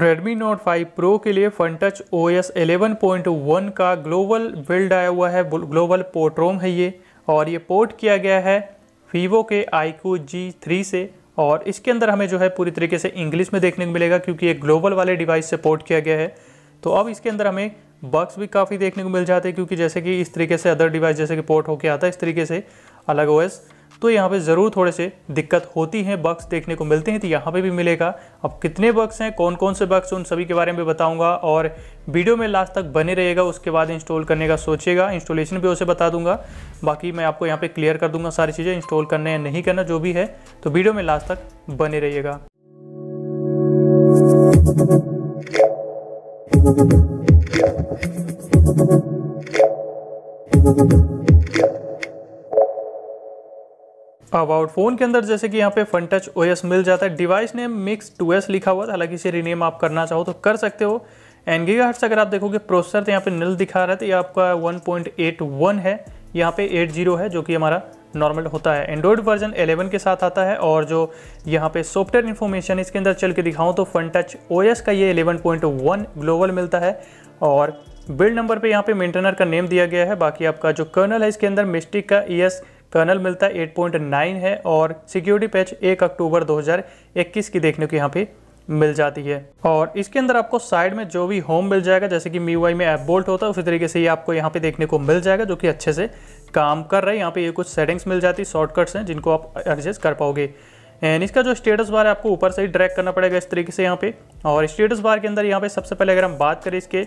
Redmi Note 5 Pro के लिए touch O S eleven का ग्लोबल बिल्ड आया हुआ है ग्लोबल पोर्ट रोम है ये और ये पोर्ट किया गया है वीवो के IQ G3 से और इसके अंदर हमें जो है पूरी तरीके से इंग्लिश में देखने को मिलेगा क्योंकि ये ग्लोबल वाले डिवाइस से पोर्ट किया गया है तो अब इसके अंदर हमें बग्स भी काफ़ी देखने को मिल जाते हैं क्योंकि जैसे कि इस तरीके से अदर डिवाइस जैसे कि पोर्ट होके आता है इस तरीके से अलग ओएस तो यहाँ पे ज़रूर थोड़े से दिक्कत होती है बक्स देखने को मिलते हैं तो यहाँ पे भी मिलेगा अब कितने बक्स हैं कौन कौन से बक्स उन सभी के बारे में बताऊंगा और वीडियो में लास्ट तक बने रहेगा उसके बाद इंस्टॉल करने का सोचेगा इंस्टॉलेशन भी उसे बता दूंगा बाकी मैं आपको यहाँ पर क्लियर कर दूंगा सारी चीज़ें इंस्टॉल करना या नहीं करना जो भी है तो वीडियो में लास्ट तक बने रहिएगा Thank you. अबाउट फ़ोन के अंदर जैसे कि यहाँ पे फन टच ओ मिल जाता है डिवाइस नेम मिक्स टू लिखा हुआ था हालांकि इसे रीनेम आप करना चाहो तो कर सकते हो एन गीगा हर्ट्स अगर आप देखोगे प्रोसेसर तो यहाँ पे नल दिखा रहा है तो ये आपका 1.81 है यहाँ पे 80 है जो कि हमारा नॉर्मल होता है एंड्रॉयड वर्जन 11 के साथ आता है और जो यहाँ पे सॉफ्टवेयर इन्फॉर्मेशन इसके अंदर चल के दिखाऊँ तो फन टच ओ का ये एलेवन ग्लोबल मिलता है और बिल्ड नंबर पे यहाँ पे मेंटेनर का नेम दिया गया है बाकी आपका जो कर्नल है इसके अंदर मिस्टिक का ई e कर्नल मिलता है 8.9 है और सिक्योरिटी पैच 1 अक्टूबर 2021 की देखने को यहाँ पे मिल जाती है और इसके अंदर आपको साइड में जो भी होम मिल जाएगा जैसे कि मी में एप बोल्ट होता है उसी तरीके से ये आपको यहाँ पे देखने को मिल जाएगा जो कि अच्छे से काम कर रहा है यहाँ पे ये कुछ सेटिंग्स मिल जाती है शॉर्टकट्स हैं जिनको आप एडजस्ट कर पाओगे एंड इसका जो स्टेटस बार है आपको ऊपर से ही ड्रैग करना पड़ेगा इस तरीके से यहाँ पे और स्टेटस बार के अंदर यहाँ पे सबसे पहले अगर हम बात करें इसके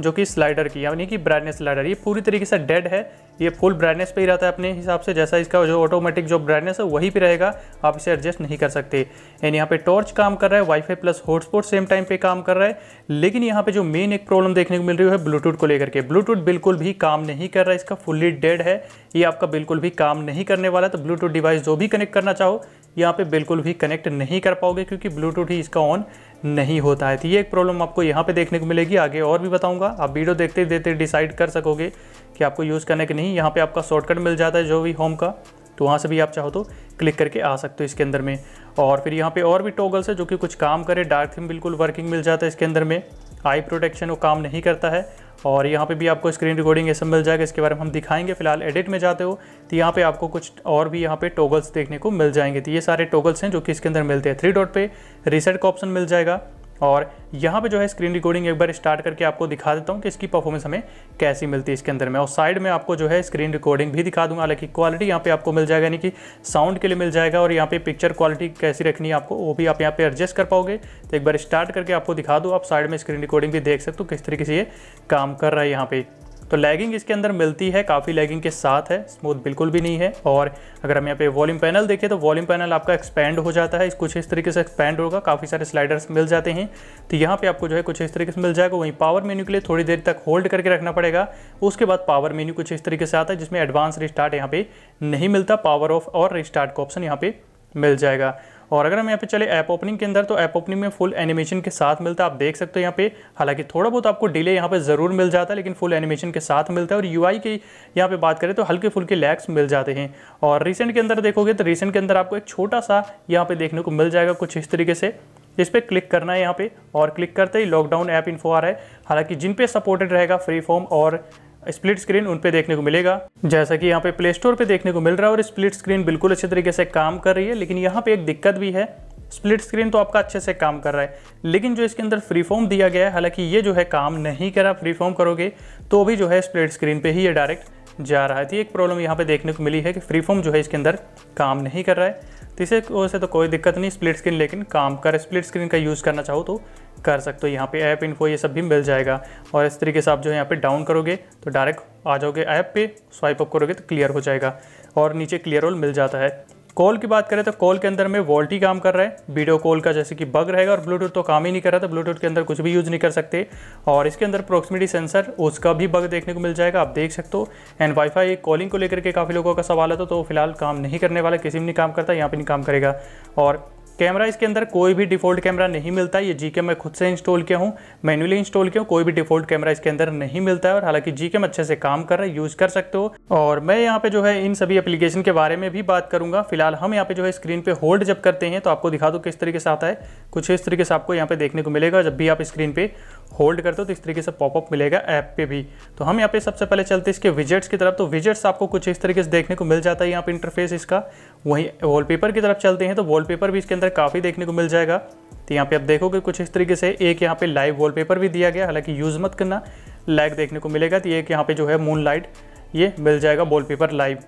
जो कि स्लाइडर की यानी कि ब्राइटनेस स्लाइडर ये पूरी तरीके से डेड है ये फुल ब्राइटनेस पे ही रहता है अपने हिसाब से जैसा इसका जो ऑटोमेटिक जो ब्राइटनेस है वही पे रहेगा आप इसे एडजस्ट नहीं कर सकते एंड यहाँ पे टॉर्च काम कर रहा है WiFi plus hotspot same time पे काम कर रहा है लेकिन यहाँ पे जो मेन एक प्रॉब्लम देखने को मिल रही है ब्लूटूथ को लेकर के ब्लूटूथ बिल्कुल भी काम नहीं कर रहा है इसका फुल्ली डेड है ये आपका बिल्कुल भी काम नहीं करने वाला तो ब्लूटूथ डिवाइस जो भी कनेक्ट करना चाहो यहाँ पे बिल्कुल भी कनेक्ट नहीं कर पाओगे क्योंकि ब्लूटूथ ही इसका ऑन नहीं होता है तो ये एक प्रॉब्लम आपको यहाँ पे देखने को मिलेगी आगे और भी बताऊँगा आप वीडियो देखते देखते डिसाइड कर सकोगे कि आपको यूज़ करने के नहीं यहाँ पर आपका शॉर्टकट मिल जाता है जो भी होम का तो वहाँ से भी आप चाहो तो क्लिक करके आ सकते हो इसके अंदर में और फिर यहाँ पर और भी टोगल्स है जो कि कुछ काम करे डार्क थीम बिल्कुल वर्किंग मिल जाता है इसके अंदर में आई प्रोटेक्शन वो काम नहीं करता है और यहाँ पे भी आपको स्क्रीन रिकॉर्डिंग ये सब मिल जाएगा इसके बारे में हम दिखाएंगे फिलहाल एडिट में जाते हो तो यहाँ पे आपको कुछ और भी यहाँ पे टोगल्स देखने को मिल जाएंगे तो ये सारे टोगल्स हैं जो कि इसके अंदर मिलते हैं थ्री डॉट पे रिसेट का ऑप्शन मिल जाएगा और यहाँ पे जो है स्क्रीन रिकॉर्डिंग एक बार स्टार्ट करके आपको दिखा देता हूँ कि इसकी परफॉर्मेंस हमें कैसी मिलती है इसके अंदर में और साइड में आपको जो है स्क्रीन रिकॉर्डिंग भी दिखा दूंगा हालांकि क्वालिटी यहाँ पे आपको मिल जाएगा यानी कि साउंड के लिए मिल जाएगा और यहाँ पे पिक्चर क्वालिटी कैसी रखनी है आपको वो भी आप यहाँ पर एडजस्ट कर पाओगे तो एक बार स्टार्ट करके आपको दिखा दूँ आप साइड में स्क्रीन रिकॉर्डिंग भी देख सकते हो किस तरीके से ये काम कर रहा है यहाँ पर तो लैगिंग इसके अंदर मिलती है काफ़ी लैगिंग के साथ है स्मूथ बिल्कुल भी नहीं है और अगर हम यहाँ पे वॉल्यूम पैनल देखें तो वॉल्यूम पैनल आपका एक्सपैंड हो जाता है कुछ इस तरीके से एक्सपैंड होगा काफ़ी सारे स्लाइडर्स मिल जाते हैं तो यहाँ पर आपको जो है कुछ इस तरीके से मिल जाएगा वहीं पावर मेन्यू के लिए थोड़ी देर तक होल्ड करके रखना पड़ेगा उसके बाद पावर मेन्यू कुछ इस तरीके से आता है जिसमें एडवांस रिस्टार्ट यहाँ पर नहीं मिलता पावर ऑफ और रिस्टार्ट का ऑप्शन यहाँ पर मिल जाएगा और अगर हम यहाँ पे चले ऐप ओपनिंग के अंदर तो ऐप ओपनिंग में फुल एनिमेशन के साथ मिलता है आप देख सकते हो यहाँ पे हालांकि थोड़ा बहुत आपको डिले यहाँ पे ज़रूर मिल जाता है लेकिन फुल एनिमेशन के साथ मिलता है और यू की यहाँ पे बात करें तो हल्के फुल्के लैग्स मिल जाते हैं और रिसेंट के अंदर देखोगे तो रिसेंट के अंदर आपको एक छोटा सा यहाँ पे देखने को मिल जाएगा कुछ इस तरीके से इस पर क्लिक करना है यहाँ पे और क्लिक करते ही लॉकडाउन ऐप इन्फो आ रहा है हालांकि जिन पे सपोर्टेड रहेगा फ्री फॉर्म और स्प्लिट स्क्रीन उन पे देखने को मिलेगा जैसा कि यहाँ पे प्ले स्टोर पे देखने को मिल रहा है और स्प्लिट स्क्रीन बिल्कुल अच्छे तरीके से काम कर रही है लेकिन यहाँ पे एक दिक्कत भी है स्प्लिट स्क्रीन तो आपका अच्छे से काम कर रहा है लेकिन जो इसके अंदर फ्री फॉर्म दिया गया है हालांकि ये जो है काम नहीं करा फ्री फॉर्म करोगे तो भी जो है स्प्लिट स्क्रीन पर ही ये डायरेक्ट जा रहा है तो एक प्रॉब्लम यहाँ पे देखने को मिली है कि फ्री फॉर्म जो है इसके अंदर काम नहीं कर रहा है तीसरे तो वैसे तो कोई दिक्कत नहीं स्प्लिट स्क्रीन लेकिन काम कर स्प्लिट स्क्रीन का यूज़ करना चाहो तो कर सकते हो यहाँ पे ऐप इन्फो ये सब भी मिल जाएगा और इस तरीके से आप जो है यहाँ पे डाउन करोगे तो डायरेक्ट आ जाओगे ऐप पे स्वाइप अप करोगे तो क्लियर हो जाएगा और नीचे क्लियर ऑल मिल जाता है कॉल की बात करें तो कॉल के अंदर में वॉल्टी काम कर रहा है वीडियो कॉल का जैसे कि बग रहेगा और ब्लूटूथ तो काम ही नहीं कर रहा था तो ब्लूटूथ के अंदर कुछ भी यूज़ नहीं कर सकते और इसके अंदर प्रोक्सीमिटी सेंसर उसका भी बग देखने को मिल जाएगा आप देख सकते हो एंड वाईफाई कॉलिंग को लेकर के काफ़ी लोगों का सवाल है तो, तो फिलहाल काम नहीं करने वाला किसी भी नहीं काम करता यहाँ पर नहीं काम करेगा और कैमरा इसके अंदर कोई भी डिफ़ॉल्ट कैमरा नहीं मिलता ये जीके मैं खुद से इंस्टॉल किया हूँ मैनुअली इंस्टॉल किया हूँ कोई भी डिफ़ॉल्ट कैमरा इसके अंदर नहीं मिलता है और हालांकि जी अच्छे से काम कर रहा है यूज़ कर सकते हो और मैं यहाँ पे जो है इन सभी एप्लीकेशन के बारे में भी बात करूंगा फिलहाल हम यहाँ पे जो है स्क्रीन पे होल्ड जब करते हैं तो आपको दिखा दो किस तरीके से आता है कुछ इस तरीके से आपको यहाँ पे देखने को मिलेगा जब भी आप स्क्रीन पे होल्ड करते हो तो इस तरीके से पॉपअप मिलेगा ऐप पे भी तो हम यहाँ पे सबसे पहले चलते हैं इसके विजेट्स की तरफ तो विजेट्स आपको कुछ इस तरीके से देखने को मिल जाता है यहाँ पे इंटरफेस इसका वहीं वॉलपेपर की तरफ चलते हैं तो वॉलपेपर भी इसके अंदर काफ़ी देखने को मिल जाएगा तो यहाँ पे आप देखोगे कुछ इस तरीके से एक यहाँ पे लाइव वॉल भी दिया गया हालांकि यूज़ मत करना लैग देखने को मिलेगा तो एक यहाँ पे जो है मून ये मिल जाएगा वॉल लाइव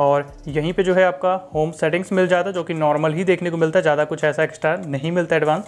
और यहीं पर जो है आपका होम सेटिंग्स मिल जाता है जो कि नॉर्मल ही देखने को मिलता है ज़्यादा कुछ ऐसा एक्स्ट्रा नहीं मिलता एडवांस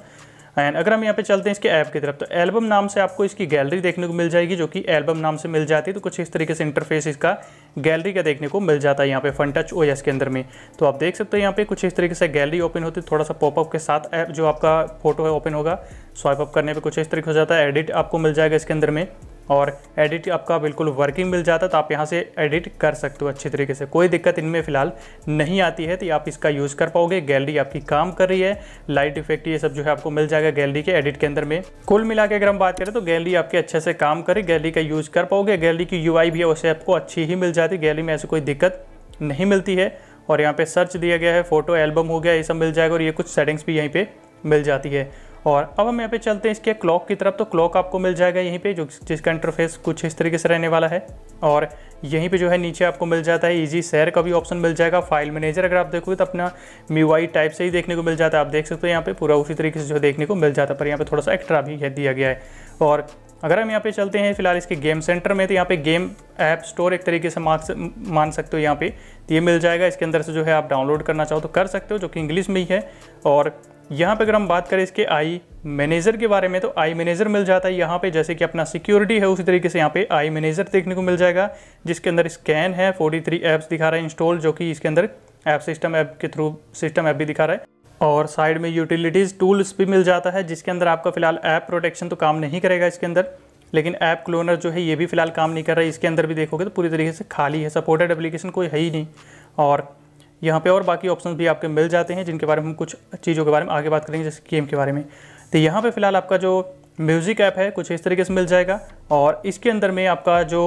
एंड अगर हम यहाँ पे चलते हैं इसके ऐप की तरफ तो एल्बम नाम से आपको इसकी गैलरी देखने को मिल जाएगी जो कि एल्बम नाम से मिल जाती है तो कुछ इस तरीके से इंटरफेस इसका गैलरी का देखने को मिल जाता है यहाँ पे फन टच ओ के अंदर में तो आप देख सकते हो यहाँ पे कुछ इस तरीके से गैलरी ओपन होती है थोड़ा सा पॉपअप के साथ ऐप जो आपका फोटो है ओपन होगा स्वाइप अप करने पर कुछ इस तरीके हो जाता है एडिट आपको मिल जाएगा इसके अंदर में और एडिट आपका बिल्कुल वर्किंग मिल जाता है तो आप यहाँ से एडिट कर सकते हो अच्छी तरीके से कोई दिक्कत इनमें फ़िलहाल नहीं आती है तो आप इसका यूज़ कर पाओगे गैलरी आपकी काम कर रही है लाइट इफेक्ट ये सब जो है आपको मिल जाएगा गैलरी के एडिट के अंदर में कुल मिला के अगर हम बात करें तो गैलरी आपके अच्छे से काम करे गैलरी का यूज़ कर पाओगे गैलरी की यू भी है उसे आपको अच्छी ही मिल जाती है गैलरी में ऐसी कोई दिक्कत नहीं मिलती है और यहाँ पे सर्च दिया गया है फोटो एल्बम हो गया ये सब मिल जाएगा और ये कुछ सेटिंग्स भी यहीं पे मिल जाती है और अब हम यहाँ पे चलते हैं इसके क्लॉक की तरफ तो क्लॉक आपको मिल जाएगा यहीं पे जो जिसका इंटरफेस कुछ इस तरीके से रहने वाला है और यहीं पे जो है नीचे आपको मिल जाता है इजी शेयर का भी ऑप्शन मिल जाएगा फाइल मैनेजर अगर आप देखोगे तो अपना मीवाई टाइप से ही देखने को मिल जाता है आप देख सकते हो यहाँ पर पूरा उसी तरीके से जो देखने को मिल जाता है पर यहाँ पर थोड़ा सा एक्स्ट्रा भी दिया गया है और अगर हम यहाँ पे चलते हैं फिलहाल इसके गेम सेंटर में तो यहाँ पे गेम ऐप स्टोर एक तरीके से मान सकते हो यहाँ पे तो ये मिल जाएगा इसके अंदर से जो है आप डाउनलोड करना चाहो तो कर सकते हो जो कि इंग्लिश में ही है और यहाँ पे अगर हम बात करें इसके आई मैनेजर के बारे में तो आई मैनेजर मिल जाता है यहाँ पे जैसे कि अपना सिक्योरिटी है उसी तरीके से यहाँ पे आई मैनेजर देखने को मिल जाएगा जिसके अंदर स्कैन है 43 ऐप्स दिखा रहा है इंस्टॉल जो कि इसके अंदर ऐप सिस्टम ऐप के थ्रू सिस्टम ऐप भी दिखा रहा है और साइड में यूटिलिटीज़ टूल्स भी मिल जाता है जिसके अंदर आपका फिलहाल ऐप प्रोटेक्शन तो काम नहीं करेगा इसके अंदर लेकिन ऐप क्लोनर जो है ये भी फिलहाल काम नहीं कर रहा है इसके अंदर भी देखोगे तो पूरी तरीके से खाली है सपोर्टेड एप्लीकेशन कोई है ही नहीं और यहाँ पे और बाकी ऑप्शन भी आपके मिल जाते हैं जिनके बारे में हम कुछ चीज़ों के बारे में आगे बात करेंगे जैसे गेम के बारे में तो यहाँ पे फिलहाल आपका जो म्यूज़िक ऐप है कुछ इस तरीके से मिल जाएगा और इसके अंदर में आपका जो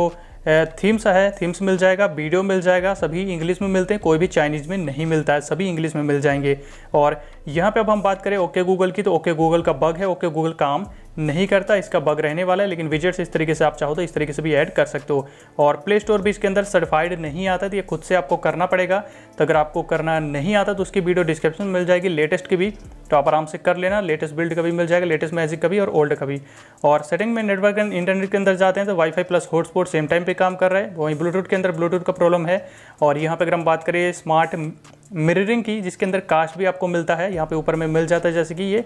थीम्स है थीम्स मिल जाएगा वीडियो मिल जाएगा सभी इंग्लिश में मिलते हैं कोई भी चाइनीज़ में नहीं मिलता है सभी इंग्लिश में मिल जाएंगे और यहाँ पर अब हम बात करें ओके गूगल की तो ओके गूगल का बग है ओके गूगल काम नहीं करता इसका बग रहने वाला है लेकिन विजेट्स इस तरीके से आप चाहो तो इस तरीके से भी ऐड कर सकते हो और प्ले स्टोर भी इसके अंदर सर्टिफाइड नहीं आता तो ये खुद से आपको करना पड़ेगा तो अगर आपको करना नहीं आता तो उसकी वीडियो डिस्क्रिप्शन में मिल जाएगी लेटेस्ट की भी तो आप आराम से कर लेना लेटेस्ट बिल्ड का भी मिल जाएगा लेटेस्ट मैजिक का भी और ओल्ड का भी और सेटिंग में नेटवर्क एंड इंटरनेट के अंदर जाते हैं तो WiFi plus hotspot same time पे काम कर रहा है वहीं ब्लूटूथ के अंदर ब्लूटूथ का प्रॉब्लम है और यहाँ पर अगर हम बात करें स्मार्ट मिररिंग की जिसके अंदर कास्ट भी आपको मिलता है यहाँ पे ऊपर में मिल जाता है जैसे कि ये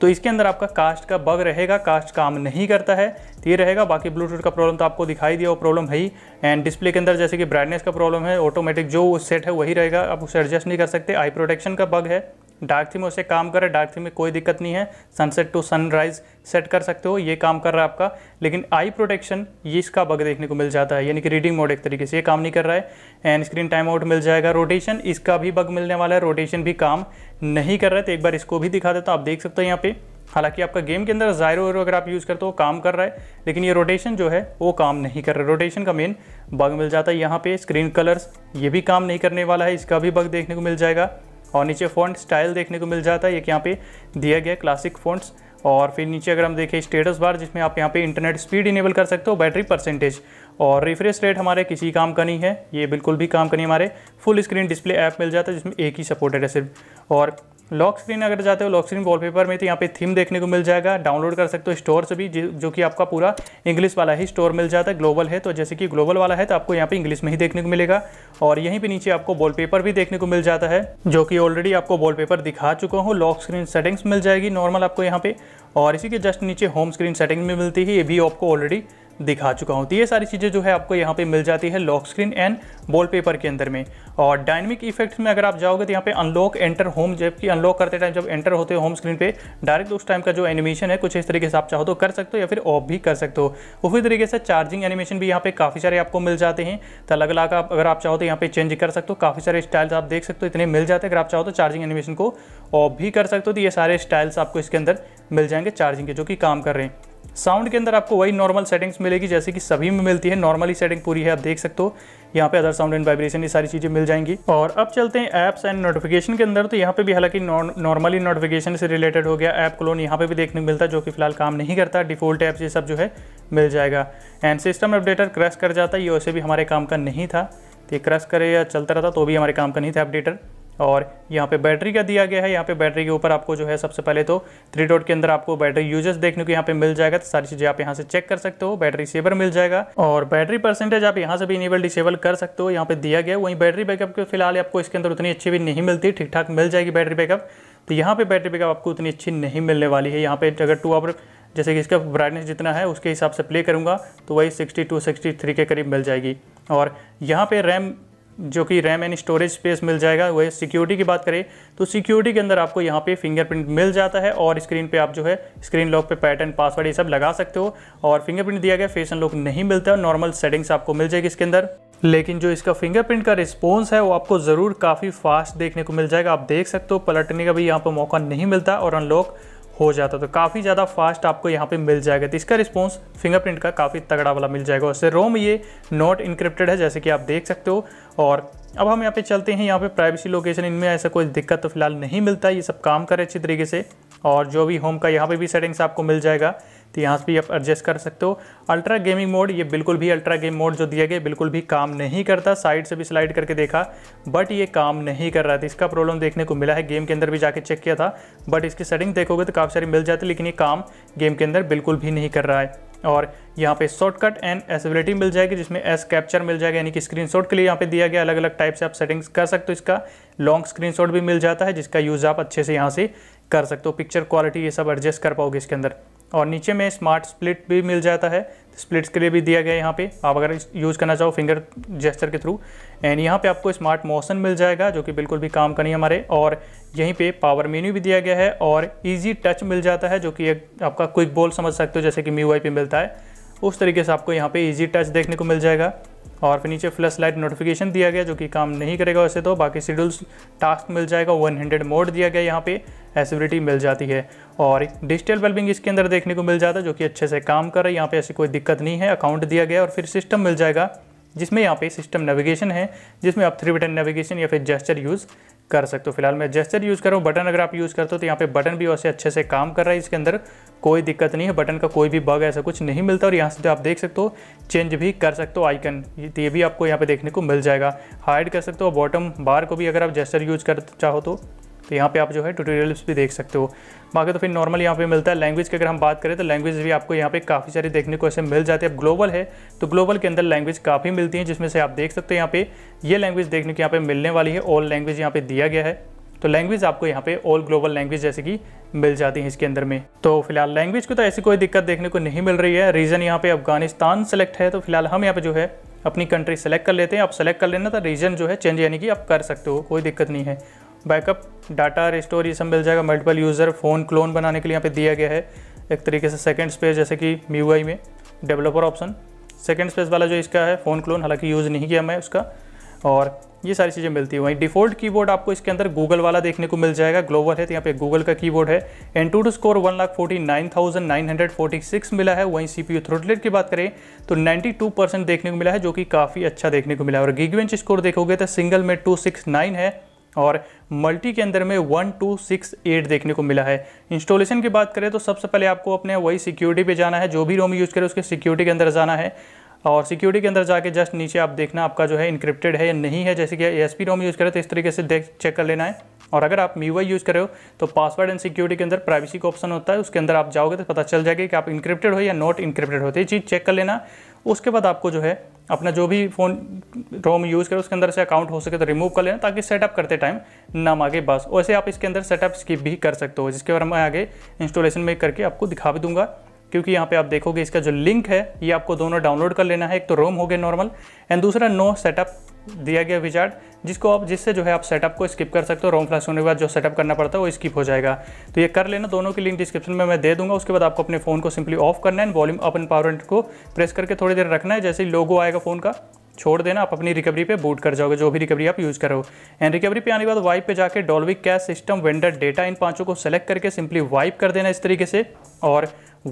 तो इसके अंदर आपका कास्ट का बग रहेगा कास्ट काम नहीं करता है तो ये रहेगा बाकी ब्लूटूथ का प्रॉब्लम तो आपको दिखाई दिया वो प्रॉब्लम है ही एंड डिस्प्ले के अंदर जैसे कि ब्राइटनेस का प्रॉब्लम है ऑटोमेटिक जो सेट है वही रहेगा आप उसे एडजस्ट नहीं कर सकते आई प्रोटेक्शन का बग है डार्क थीम उसे काम कर रहा है डार्क थीम में कोई दिक्कत नहीं है सनसेट टू सनराइज सेट कर सकते हो ये काम कर रहा है आपका लेकिन आई प्रोटेक्शन ये इसका बग देखने को मिल जाता है यानी कि रीडिंग मोड एक तरीके से ये काम नहीं कर रहा है एंड स्क्रीन टाइम आउट मिल जाएगा रोटेशन इसका भी बग मिलने वाला है रोटेशन भी काम नहीं कर रहा है तो एक बार इसको भी दिखा देता हूँ आप देख सकते हो यहाँ पे हालांकि आपका गेम के अंदर जायरो वायरो अगर आप यूज़ करते हो काम कर रहा है लेकिन ये रोटेशन जो है वो काम नहीं कर रहा रोटेशन का मेन बग मिल जाता है यहाँ पे स्क्रीन कलर्स ये भी काम नहीं करने वाला है इसका भी बग देखने को मिल जाएगा और नीचे फ़ॉन्ट स्टाइल देखने को मिल जाता है एक यहाँ पे दिया गया क्लासिक फ़ॉन्ट्स और फिर नीचे अगर हम देखें स्टेटस बार जिसमें आप यहाँ पे इंटरनेट स्पीड इनेबल कर सकते हो बैटरी परसेंटेज और रिफ्रेश रेट हमारे किसी काम का नहीं है ये बिल्कुल भी काम का नहीं हमारे फुल स्क्रीन डिस्प्ले ऐप मिल जाता है जिसमें एक ही सपोर्टेड है सिर्फ और लॉक स्क्रीन अगर जाते हो लॉक स्क्रीन वॉलपेपर में तो यहाँ पे थीम देखने को मिल जाएगा डाउनलोड कर सकते हो स्टोर से भी जो कि आपका पूरा इंग्लिश वाला ही स्टोर मिल जाता है ग्लोबल है तो जैसे कि ग्लोबल वाला है तो आपको यहाँ पे इंग्लिश में ही देखने को मिलेगा और यहीं पे नीचे आपको वॉलपेपर भी देखने को मिल जाता है जो कि ऑलरेडी आपको वॉलपेपर दिखा चुका हूँ लॉक स्क्रीन सेटिंग्स मिल जाएगी नॉर्मल आपको यहाँ पे और इसी के जस्ट नीचे होम स्क्रीन सेटिंग में मिलती है ये भी आपको ऑलरेडी दिखा चुका हूँ तो ये सारी चीज़ें जो है आपको यहाँ पे मिल जाती है लॉक स्क्रीन एंड वॉलपेपर के अंदर में और डायनेमिक इफेक्ट में अगर आप जाओगे तो यहाँ पे अनलॉक एंटर होम जबकि अनलॉक करते टाइम जब एंटर होते हो होम स्क्रीन पे डायरेक्ट उस टाइम का जो एनिमेशन है कुछ इस तरीके से आप चाहो तो कर सकते हो या फिर ऑफ भी कर सकते हो उसी तरीके से चार्जिंग एनिमेशन भी यहाँ पे काफ़ी सारे आपको मिल जाते हैं तो अलग अलग आप अगर आप चाहो तो यहाँ पे चेंज कर सकते हो काफ़ी सारे स्टाइल्स आप देख सकते हो इतने मिल जाते हैं अगर आप चाहो तो चार्जिंग एनिमेशन को ऑफ भी कर सकते हो तो ये सारे स्टाइल्स आपको इसके अंदर मिल जाएंगे चार्जिंग के जो कि काम कर रहे हैं साउंड के अंदर आपको वही नॉर्मल सेटिंग्स मिलेगी जैसे कि सभी में मिलती है नॉर्मली सेटिंग पूरी है आप देख सकते हो यहाँ पे अदर साउंड एंड वाइब्रेशन ये सारी चीज़ें मिल जाएंगी और अब चलते हैं ऐप्स एंड नोटिफिकेशन के अंदर तो यहाँ पे भी हालांकि नॉर्मली नोटिफिकेशन से रिलेटेड हो गया ऐप क्लोन यहाँ पे भी देखने को मिलता है जो कि फिलहाल काम नहीं करता डिफॉल्ट ऐप्स ये सब जो है मिल जाएगा एंड सिस्टम अपडेटर क्रैश कर जाता है ये वैसे भी हमारे काम का नहीं था तो ये क्रैश करे या चलता रहता तो भी हमारे काम का नहीं था अपडेटर और यहाँ पे बैटरी का दिया गया है यहाँ पे बैटरी के ऊपर आपको जो है सबसे पहले तो थ्री डॉट के अंदर आपको बैटरी यूजेस देखने को यहाँ पे मिल जाएगा तो सारी चीज़ें आप यहाँ से चेक कर सकते हो बैटरी सेवर मिल जाएगा और बैटरी परसेंटेज आप यहाँ से भी इनेबल डिसेबल कर सकते हो यहाँ पे दिया गया वहीं बैटरी बैकअप के फिलहाल आपको इसके अंदर उतनी अच्छी भी नहीं मिलती ठीक ठाक मिल जाएगी बैटरी बैकअप तो यहाँ पे बैटरी बैकअप आपको उतनी अच्छी नहीं मिलने वाली है यहाँ पे अगर टू आवर जैसे कि इसका ब्राइटनेस जितना है उसके हिसाब से प्ले करूँगा तो वही सिक्सटी टू सिक्सटी थ्री के करीब मिल जाएगी और यहाँ पे रैम जो कि रैम एंड स्टोरेज स्पेस मिल जाएगा वह सिक्योरिटी की बात करें तो सिक्योरिटी के अंदर आपको यहाँ पे फिंगरप्रिंट मिल जाता है और स्क्रीन पे आप जो है स्क्रीन लॉक पे पैटर्न पासवर्ड ये सब लगा सकते हो और फिंगरप्रिंट दिया गया फेस अनलॉक नहीं मिलता नॉर्मल सेटिंग्स आपको मिल जाएगी इसके अंदर लेकिन जो इसका फिंगरप्रिंट का रिस्पॉन्स है वो आपको ज़रूर काफ़ी फास्ट देखने को मिल जाएगा आप देख सकते हो पलटने का भी यहाँ पर मौका नहीं मिलता और अनलॉक हो जाता तो काफ़ी ज़्यादा फास्ट आपको यहाँ पे मिल जाएगा तो इसका रिस्पॉन्स फिंगरप्रिंट का काफ़ी तगड़ा वाला मिल जाएगा उससे रोम ये नॉट इनक्रिप्टेड है जैसे कि आप देख सकते हो और अब हम यहाँ पे चलते हैं यहाँ पे प्राइवेसी लोकेशन इनमें ऐसा कोई दिक्कत तो फिलहाल नहीं मिलता ये सब काम करे अच्छी तरीके से और जो भी होम का यहाँ पर भी सेटिंग्स आपको मिल जाएगा तो यहाँ से भी आप एडजस्ट कर सकते हो अल्ट्रा गेमिंग मोड ये बिल्कुल भी अल्ट्रा गेम मोड जो दिया गया बिल्कुल भी काम नहीं करता साइड से भी स्लाइड करके देखा बट ये काम नहीं कर रहा था इसका प्रॉब्लम देखने को मिला है गेम के अंदर भी जाके चेक किया था बट इसकी सेटिंग देखोगे तो काफ़ी सारी मिल जाती लेकिन ये काम गेम के अंदर बिल्कुल भी नहीं कर रहा है और यहाँ पे शॉर्टकट एंड एसबिलिटी मिल जाएगी जिसमें एस कैप्चर मिल जाएगा यानी कि स्क्रीनशॉट के लिए यहाँ पे दिया गया अलग अलग टाइप से आप सेटिंग्स कर सकते हो इसका लॉन्ग स्क्रीनशॉट भी मिल जाता है जिसका यूज़ आप अच्छे से यहाँ से कर सकते हो पिक्चर क्वालिटी ये सब एडजस्ट कर पाओगे इसके अंदर और नीचे में स्मार्ट स्प्लिट भी मिल जाता है स्प्लिट्स के लिए भी दिया गया है यहाँ पे आप अगर यूज़ करना चाहो फिंगर जेस्चर के थ्रू एंड यहाँ पे आपको स्मार्ट मोशन मिल जाएगा जो कि बिल्कुल भी काम का नहीं हमारे और यहीं पे पावर मेन्यू भी दिया गया है और इजी टच मिल जाता है जो कि एक आपका क्विक बोल समझ सकते हो जैसे कि मी पे मिलता है उस तरीके से आपको यहाँ पर ईजी टच देखने को मिल जाएगा और फिर नीचे फ्लस लाइट नोटिफिकेशन दिया गया जो कि काम नहीं करेगा वैसे तो बाकी शेड्यूल्स टास्क मिल जाएगा 100 मोड दिया गया यहाँ पे एसिबिलिटी मिल जाती है और डिजिटल बल्बिंग इसके अंदर देखने को मिल जाता है जो कि अच्छे से काम कर रहा है यहाँ पे ऐसी कोई दिक्कत नहीं है अकाउंट दिया गया और फिर सिस्टम मिल जाएगा जिसमें यहाँ पे सिस्टम नेविगेशन है जिसमें आप थ्री बटन नेविगेशन या फिर जेस्चर यूज़ कर सकते हो फिलहाल मैं जेस्चर यूज़ कर रहा हूँ बटन अगर आप यूज़ करते हो तो यहाँ पे बटन भी वैसे अच्छे से काम कर रहा है इसके अंदर कोई दिक्कत नहीं है बटन का कोई भी बग ऐसा कुछ नहीं मिलता और यहाँ से तो आप देख सकते हो चेंज भी कर सकते हो आइकन ये भी आपको यहाँ पर देखने को मिल जाएगा हाइड कर सकते हो बॉटम बार को भी अगर आप जेस्चर यूज़ कर चाहो तो तो यहाँ पे आप जो है ट्यूटोरियल्स भी देख सकते हो बाकी तो फिर नॉर्मल यहाँ पे मिलता है लैंग्वेज की अगर हम बात करें तो लैंग्वेज भी आपको यहाँ पे काफ़ी सारी देखने को ऐसे मिल जाती है अब ग्लोबल है तो ग्लोबल के अंदर लैंग्वेज काफ़ी मिलती है जिसमें से आप देख सकते हो यहाँ पे ये लैंग्वेज देखने को यहाँ पे मिलने वाली है ऑल लैंग्वेज यहाँ पे दिया गया है तो लैंग्वेज आपको यहाँ पे ऑल ग्लोबल लैंग्वेज जैसे कि मिल जाती है इसके अंदर में तो फिलहाल लैंग्वेज को तो ऐसी कोई दिक्कत देखने को नहीं मिल रही है रीजन यहाँ पे अफगानिस्तान सेलेक्ट है तो फिलहाल हम यहाँ पे जो है अपनी कंट्री सेलेक्ट कर लेते हैं आप सेलेक्ट कर लेना तो रीजन जो है चेंज यानी कि आप कर सकते हो कोई दिक्कत नहीं है बैकअप डाटा रिस्टोर ये सब मिल जाएगा मल्टीपल यूज़र फ़ोन क्लोन बनाने के लिए यहाँ पे दिया गया है एक तरीके से सेकेंड स्पेस जैसे कि मी में डेवलपर ऑप्शन सेकेंड स्पेस वाला जो इसका है फ़ोन क्लोन हालांकि यूज़ नहीं किया मैं उसका और ये सारी चीज़ें मिलती है वहीं डिफ़ॉल्ट कीबोर्ड आपको इसके अंदर गूगल वाला देखने को मिल जाएगा ग्लोबल है तो यहाँ पे गूगल का कीबोर्ड है AnTuTu score one lakh forty nine thousand nine hundred forty six मिला है वहीं सी पी यू थ्रोटलेट की बात करें तो नाइन्टी टू परसेंट देखने को मिला है जो कि काफ़ी अच्छा देखने को मिला है और गिगवेंच स्कोर देखोगे तो सिंगल में टू सिक्स नाइन है और मल्टी के अंदर में वन टू सिक्स एट देखने को मिला है इंस्टॉलेशन की बात करें तो सबसे पहले आपको अपने वही सिक्योरिटी पे जाना है जो भी रोम यूज़ करें उसके सिक्योरिटी के अंदर जाना है और सिक्योरिटी के अंदर जाके जस्ट नीचे आप देखना आपका जो है इंक्रिप्टेड है या नहीं है जैसे कि एस पी रोम यूज़ करें तो इस तरीके से देख चेक कर लेना है और अगर आप मीवाई यूज़ कर रहे हो तो पासवर्ड एंड सिक्योरिटी के अंदर प्राइवेसी का ऑप्शन होता है उसके अंदर आप जाओगे तो पता चल जाएगा कि आप इंक्रिप्टेड हो या नॉट इंक्रिप्टेड होते ये चीज़ चेक कर लेना उसके बाद आपको जो है अपना जो भी फ़ोन रोम यूज़ करें उसके अंदर से अकाउंट हो सके तो रिमूव कर लेना ताकि सेटअप करते टाइम ना मांगे बस वैसे आप इसके अंदर सेटअप स्किप भी कर सकते हो जिसके बारे में आगे इंस्टॉलेशन में करके आपको दिखा भी दूंगा क्योंकि यहाँ पे आप देखोगे इसका जो लिंक है ये आपको दोनों डाउनलोड कर लेना है एक तो रोम हो गया नॉर्मल एंड दूसरा नो सेटअप दिया गया विजार्ड जिसको आप जिससे जो है आप सेटअप को स्किप कर सकते हो रोम फ्लैश होने के बाद जो सेटअप करना पड़ता है वो स्किप हो जाएगा तो ये कर लेना दोनों की लिंक डिस्क्रिप्शन में मैं दे दूंगा उसके बाद आपको अपने फ़ोन को सिंपली ऑफ करना है वॉल्यूम अपन पावर को प्रेस करके थोड़ी देर रखना है जैसे ही लोगो आएगा फ़ोन का छोड़ देना आप अपनी रिकवरी पे बूट कर जाओगे जो भी रिकवरी आप यूज़ करो एंड रिकवरी पे आने के बाद वाइप पे जाके Dalvik cache system vendor data इन पांचों को सेलेक्ट करके सिंपली वाइप कर देना इस तरीके से और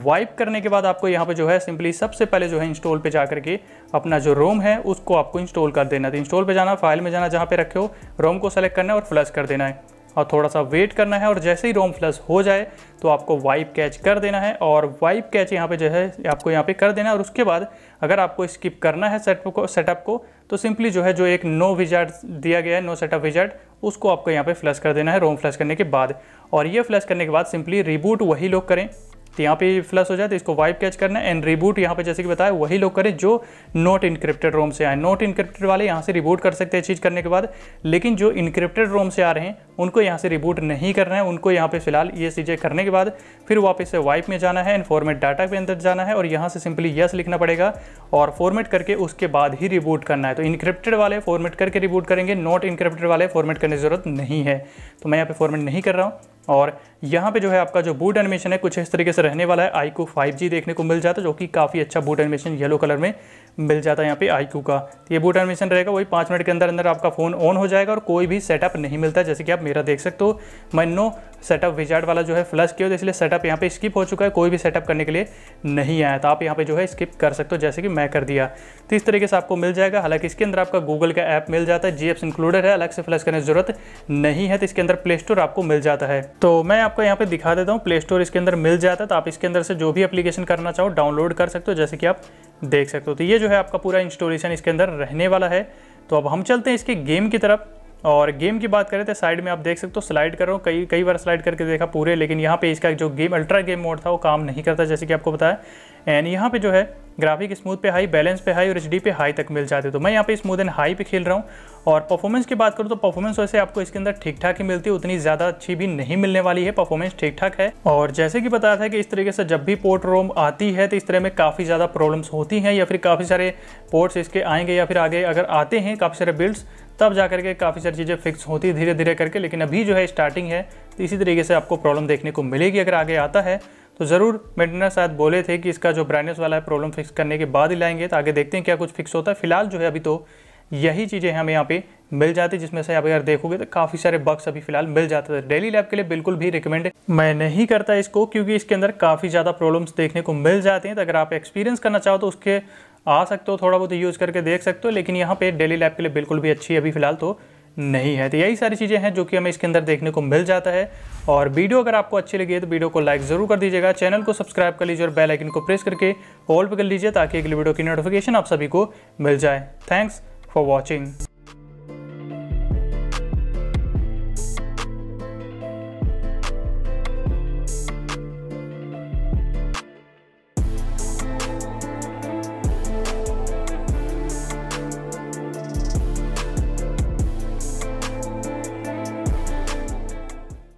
वाइप करने के बाद आपको यहाँ पे जो है सिंपली सबसे पहले जो है इंस्टॉल पे जा करके अपना जो रोम है उसको आपको इंस्टॉल कर देना तो इंस्टॉल पर जाना फाइल में जाना जहाँ पे रखे हो रोम को सेलेक्ट करना है और फ्लश कर देना है और थोड़ा सा वेट करना है और जैसे ही रोम फ्लश हो जाए तो आपको वाइप कैच कर देना है और वाइप कैच यहाँ पे जो है आपको यहाँ पे कर देना है और उसके बाद अगर आपको स्किप करना है सेटअप को सेटअप को तो सिंपली जो है जो एक नो विजार्ट दिया गया है नो सेटअप विजार्ट उसको आपको यहाँ पे फ्लश कर देना है रोम फ्लश करने के बाद और ये फ्लश करने के बाद सिंपली रिबूट वही लोग करें तो यहाँ पे फ्लस हो जाए तो इसको वाइप कैच करना है एंड रिबूट यहाँ पे जैसे कि बताया वही लोग करें जो नॉट इनक्रिप्टेड रोम से आए नॉट इनक्रिप्टेड वाले यहाँ से रिबूट कर सकते हैं चीज़ करने के बाद लेकिन जो इनक्रिप्टेड रोम से आ रहे हैं उनको यहाँ से रिबूट नहीं करना है उनको यहाँ पे फिलहाल ये चीज़ें करने के बाद फिर वापस से वाइप में जाना है एंड फॉर्मेट डाटा के अंदर जाना है और यहाँ से सिंपली यस लिखना पड़ेगा और फॉर्मेट करके उसके बाद ही रिबूट करना है तो इनक्रिप्टेड वाले फॉर्मेट करके रिबूट करेंगे नॉट इनक्रिप्टेड वाले फॉर्मेट करने की ज़रूरत नहीं है तो मैं यहाँ पर फॉर्मेट नहीं कर रहा हूँ और यहाँ पे जो है आपका जो बूट एनिमेशन है कुछ इस तरीके से रहने वाला है आई को फाइव देखने को मिल जाता है जो कि काफ़ी अच्छा बूट एनिमेशन येलो कलर में मिल जाता है यहाँ पे आई का तो ये बूट एडमिशन रहेगा वही पाँच मिनट के अंदर अंदर आपका फ़ोन ऑन हो जाएगा और कोई भी सेटअप नहीं मिलता जैसे कि आप मेरा देख सकते हो मनो सेटअप विजार्ड वाला जो है फ्लश किया तो इसलिए सेटअप यहाँ पे स्किप हो चुका है कोई भी सेटअप करने के लिए नहीं आया तो आप यहाँ पे जो है स्किप कर सकते हो जैसे कि मैं कर दिया तो इस तरीके से आपको मिल जाएगा हालांकि इसके अंदर आपका गूगल का ऐप मिल जाता है जी एप्स इंक्लूडेड है अलग से फ्लश करने की जरूरत नहीं है तो इसके अंदर प्ले स्टोर आपको मिल जाता है तो मैं आपको यहाँ पर दिखा देता हूँ प्ले स्टोर इसके अंदर मिल जाता है तो आप इसके अंदर से जो भी अपलीकेशन करना चाहो डाउनलोड कर सकते हो जैसे कि आप देख सकते हो तो ये जो है आपका पूरा इंस्टॉलेशन इसके अंदर रहने वाला है तो अब हम चलते हैं इसके गेम की तरफ और गेम की बात करें तो साइड में आप देख सकते हो स्लाइड कर रहा हूँ कई कई बार स्लाइड करके देखा पूरे लेकिन यहाँ पे इसका जो गेम अल्ट्रा गेम मोड था वो काम नहीं करता जैसे कि आपको बताया एंड यहाँ पे जो है ग्राफिक स्मूथ पे हाई बैलेंस पे हाई और एच पे हाई तक मिल जाते तो मैं यहाँ पे स्मूथ एंड हाई पे खेल रहा हूँ और परफॉर्मेंस की बात करूँ तो परफॉर्मेंस वैसे आपको इसके अंदर ठीक ठाक ही मिलती है उतनी ज़्यादा अच्छी भी नहीं मिलने वाली है परफॉर्मेंस ठीक ठाक है और जैसे कि बताया था कि इस तरीके से जब भी पोर्ट रोम आती है तो इस तरह में काफ़ी ज़्यादा प्रॉब्लम्स होती हैं या फिर काफ़ी सारे पोर्ट्स इसके आएंगे या फिर आगे अगर आते हैं काफ़ी सारे बिल्ड्स तब जा करके काफ़ी सारी चीज़ें फिक्स होती धीरे धीरे करके लेकिन अभी जो है स्टार्टिंग है तो इसी तरीके से आपको प्रॉब्लम देखने को मिलेगी अगर आगे आता है तो ज़रूर मेंटेनर शायद बोले थे कि इसका जो ब्राइटनेस वाला है प्रॉब्लम फिक्स करने के बाद ही लाएंगे तो आगे देखते हैं क्या कुछ फिक्स होता है फिलहाल जो है अभी तो यही चीज़ें हमें यहाँ पे मिल जाती जिसमें से आप अगर देखोगे तो काफ़ी सारे बक्स अभी फिलहाल मिल जाते थे डेली लैब के लिए बिल्कुल भी रिकमेंड मैं नहीं करता इसको क्योंकि इसके अंदर काफ़ी ज़्यादा प्रॉब्लम्स देखने को मिल जाते हैं तो अगर आप एक्सपीरियंस करना चाहो तो उसके आ सकते हो थोड़ा बहुत यूज़ करके देख सकते हो लेकिन यहाँ पर डेली लैब के लिए बिल्कुल भी अच्छी अभी फिलहाल तो नहीं है तो यही सारी चीज़ें हैं जो कि हमें इसके अंदर देखने को मिल जाता है और वीडियो अगर आपको अच्छी लगी है तो वीडियो को लाइक ज़रूर कर दीजिएगा चैनल को सब्सक्राइब कर लीजिए और बेल आइकन को प्रेस करके ऑल पर कर लीजिए ताकि अगली वीडियो की नोटिफिकेशन आप सभी को मिल जाए थैंक्स फॉर वॉचिंग